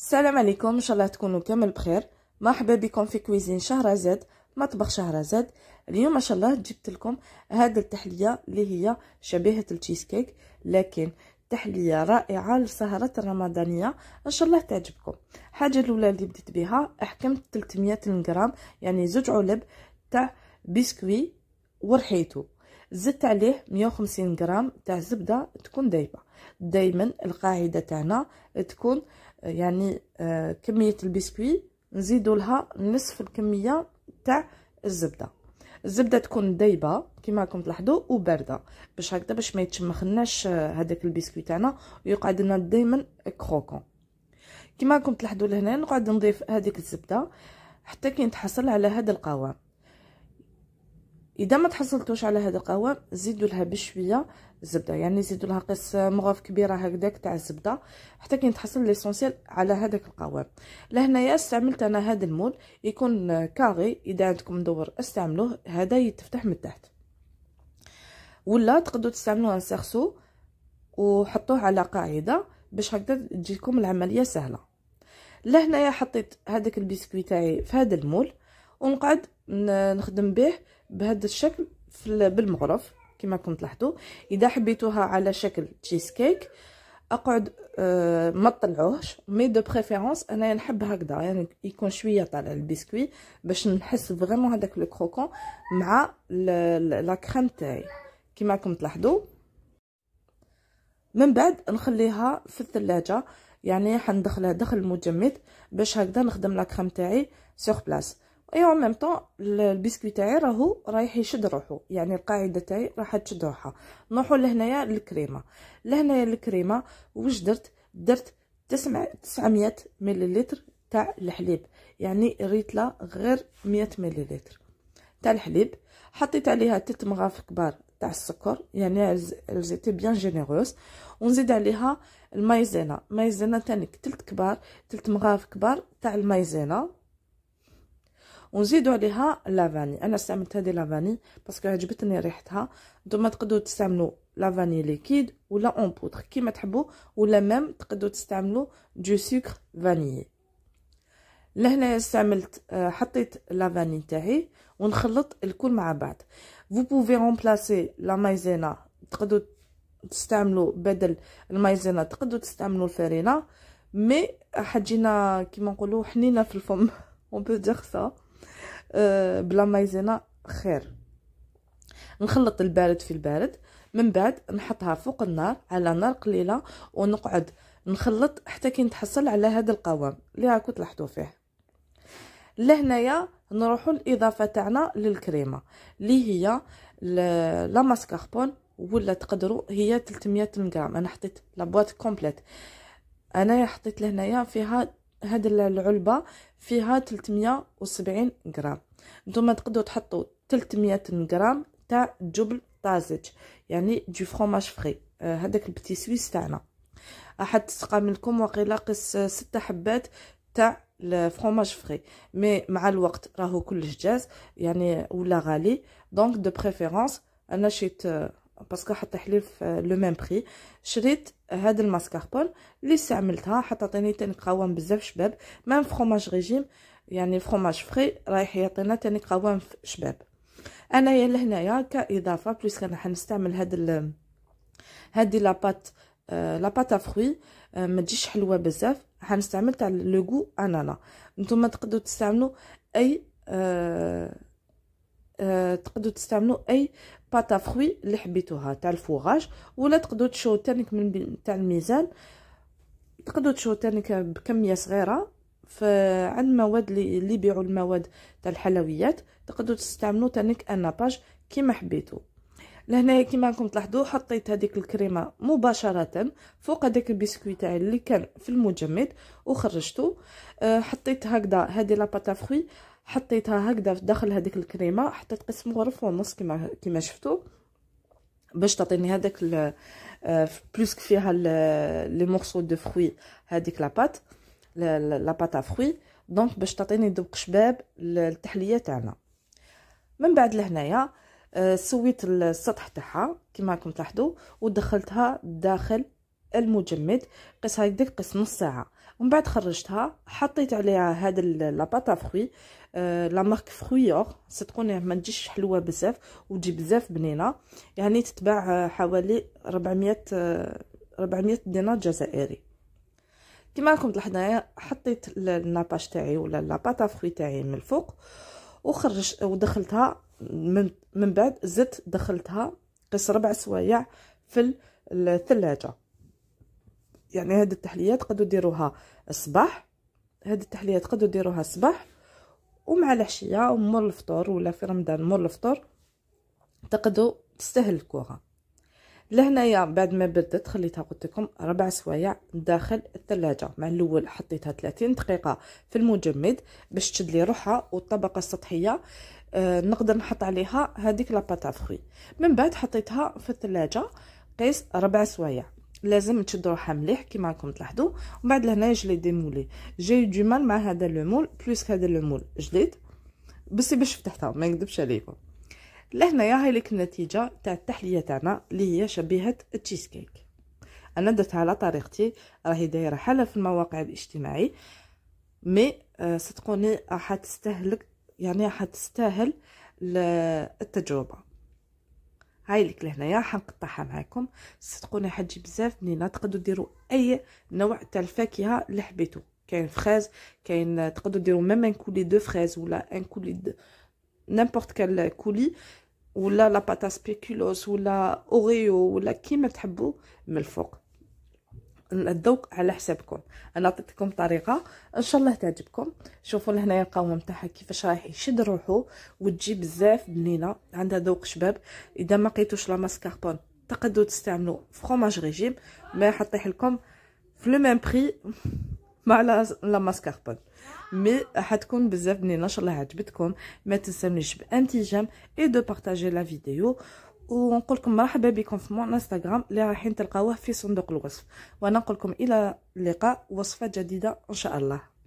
السلام عليكم ان شاء الله تكونوا كامل بخير مرحبا بكم في كويزين شهرزاد مطبخ شهرزاد اليوم ما شاء الله جبت لكم هذه التحليه اللي هي شبيهه التشيز كيك لكن تحليه رائعه لسهره الرمضانيه ان شاء الله تعجبكم الحاجه الاولى اللي بديت بها احكمت 300 غرام يعني زوج علب تاع بسكوي ورحيته زدت عليه 150 غرام تاع زبده تكون دايبه دايما القاعده تاعنا تكون آه، يعني آه، كميه البسكوي نزيدوا لها نصف الكميه تاع الزبده الزبده تكون دايبه كما راكم تلاحظوا وبارده باش هكذا باش ما يتشمخناش آه، هذاك البسكوي تاعنا ويقعد لنا دائما كروكون كما راكم تلاحظوا لهنا نقعد نضيف هذيك الزبده حتى كي نتحصل على هذا القوام اذا ما تحصلتوش على هذه القوام زيدوا لها بشويه زبده يعني زيدوا لها قص مغرف كبيره هكذاك تاع الزبده حتى كي تحصل ليسونسيال على هذاك القوام لهنايا استعملت انا هذا المول يكون كاغي اذا عندكم مدور استعملوه هذا يتفتح من تحت ولا تقدروا تستعملوا ان سيرسو وحطوه على قاعده باش هكذا تجيكم العمليه سهله لهنايا حطيت هذاك البسكويت تاعي في هذا المول ونقعد نخدم به بهذا الشكل بالمغرف كما راكم تلاحظوا اذا حبيتوها على شكل تشيز كيك اقعد أه ما تطلعوهش مي دو بريفيرونس انا نحب هكذا يعني يكون شويه طالع البسكوي باش نحس فريمون هذاك لو كروكون مع لا كريم تاعي كما راكم تلاحظوا من بعد نخليها في الثلاجه يعني حندخلها داخل المجمد باش هكذا نخدم لا كريم تاعي سور بلاص اي اون ميم طون البسكوي تاعي راهو رايح يشد روحو يعني القاعده تاعي راح تشد روحها نروحو لهنايا الكريمه لهنايا الكريمه واش درت درت 900 مليلتر تاع الحليب يعني ريتلا غير 100 مليلتر تاع الحليب حطيت عليها تلت مغاف كبار تاع السكر يعني زيتي بيان جينيروس ونزيد عليها المايزينا مايزينا تاني تلت كبار تلت مغاف كبار تاع المايزينا ونزيدوا عليها لافاني انا استعملت هذه لافاني باسكو عجبتني ريحتها نتوما تقدروا تستعملوا لافاني ليكيد ولا اون بودر كيما تحبوا ولا ميم تقدروا تستعملوا دو سكر فاني لهنا استعملت آه، حطيت لافاني تاعي ونخلط الكل مع بعض فو بوفي رومبلاسي لا مايزينا تقدروا تستعملوا بدل المايزينا تقدروا تستعملوا الفرينه مي حتجينا كيما نقولوا حنينه في الفم اون بو دير سا آه، بلا مايزينا خير نخلط البارد في البارد من بعد نحطها فوق النار على نار قليله ونقعد نخلط حتى كي نتحصل على هذا القوام اللي راكم تلاحظوا فيه لهنايا نروحوا الاضافه تاعنا للكريمه اللي هي لا ماسكاربون ولا تقدروا هي 300 غرام انا حطيت بواط كومبليت انايا حطيت لهنايا فيها هاد العلبه فيها 370 غرام نتوما تقدروا تحطوا 300 غرام تاع جبل طازج يعني دو فرomage فري هذاك آه، البتي سويس تاعنا راح تسقى منكم وقيلا قس 6 آه، حبات تاع الفرomage فري مي مع الوقت راهو كلش جاز يعني ولا غالي دونك دو بريفيرونس انا شيت آه، باسكو حطيحلي في لو ميم بري شريت هاد الماسكاربون اللي استعملتها حتى عطيني تاني قوام بزاف شباب ميم فروماج ريجيم يعني فروماج فري رايح يعطينا تاني قوام شباب انايا لهنايا كاضافه بليسك انا حنستعمل هاد ال هادي لاباط آه لاباط افخوي آه، ما تجيش حلوه بزاف حنستعمل تاع لو غو انانا نتوما تقدروا تستعملوا اي آه آه، تقدروا تستعملوا اي باتا فروي اللي حبيتوها تاع الفوراج ولا تقدروا تشو تانك من تاع الميزان تقدروا تشو تانك بكميه صغيره عند مواد اللي يبيعوا المواد تاع الحلويات تقدروا تستعملوا تانك اناباج كيما حبيتوا لهنايا كيما راكم تلاحظوا حطيت هذيك الكريمه مباشره فوق هذاك البسكوي تاعي اللي كان في المجمد وخرجته آه، حطيت هكذا هذه لا فروي حطيتها هكذا في داخل هذيك الكريمه حطيت قسم غرف ونص كما كما شفتوا باش تعطيني هذاك آه، بلوس فيها لي مورسو دو فروي هذيك لاباط لاباط ا فروي دونك باش تعطيني ذوق شباب للتحليه تاعنا من بعد لهنايا آه، سويت السطح تاعها كما راكم تلاحظوا ودخلتها داخل المجمد قيسها هكذا قيس نص ساعه ومن بعد خرجتها حطيت عليها هاد لاباتا فروي آه، لا مارك فرويور صدقوني ما تجيش حلوه بزاف وتجي بزاف بنينه يعني تتباع حوالي 400 400 آه، دينار جزائري كما راكم تلاحظوا حطيت الناباج تاعي ولا لاباتا فروي تاعي من الفوق وخرج ودخلتها من بعد زدت دخلتها قص ربع سوايع في الثلاجه يعني هاد التحليات تقدروا ديروها الصباح هاد التحليات تقدروا ديروها الصباح ومع العشيه ومور الفطور ولا في رمضان مور الفطور تقدروا تستهلكوها لهنايا بعد ما بدت خليتها قلت لكم ربع سوايع داخل الثلاجه مع الاول حطيتها 30 دقيقه في المجمد باش تشد لي روحها والطبقه السطحيه آه نقدر نحط عليها هذيك لاباتا من بعد حطيتها في الثلاجه قيس ربع سوايع لازم تشد روحها مليح كيما راكم تلاحظوا ومن بعد لهنا جلي ديمولي جاي دو مال مع هذا مول بلوس هذا مول جديد بصي باش فتحتها ما نكذبش عليكم لهنايا هاي لك النتيجه تاع التحليه تاعنا اللي هي شبيهه التشيز كيك انا درتها على طريقتي راهي دايره حاله في المواقع الاجتماعي مي آه، صدقوني راح تستهلك يعني راح تستاهل التجربه هاي لك لهنايا حنقطعها معاكم صدقوني حتجي بزاف بنينه تقدروا ديروا اي نوع تاع الفاكهه اللي حبيتو كاين فخاز كاين تقدروا ديروا ميم ان كولي دو فريز ولا ان كولي دو نيمبورت كال كولي ولا لاباتا سبيكولوس ولا اوريو ولا كيما تحبوا من الفوق الذوق على حسابكم انا عطيتكم طريقه ان شاء الله تعجبكم شوفوا لهنايا القوام تاعها كيفاش رايح يشد روحو وتجي بزاف بنينه عندها ذوق شباب اذا ما لقيتوش لا ماسكاربون تقدروا تستعملوا فرماج ريجيم ما حطيح لكم في لو ميم بري مع لا ماسكاربون مي حتكون بزاف بنينه ان شاء الله عجبتكم ما تنساونيش بانتجام اي دو بارطاجي لا فيديو ونقول لكم مرحبا بكم في مون انستغرام اللي رايحين تلقاوه في صندوق الوصف وانا نقول لكم الى اللقاء وصفه جديده ان شاء الله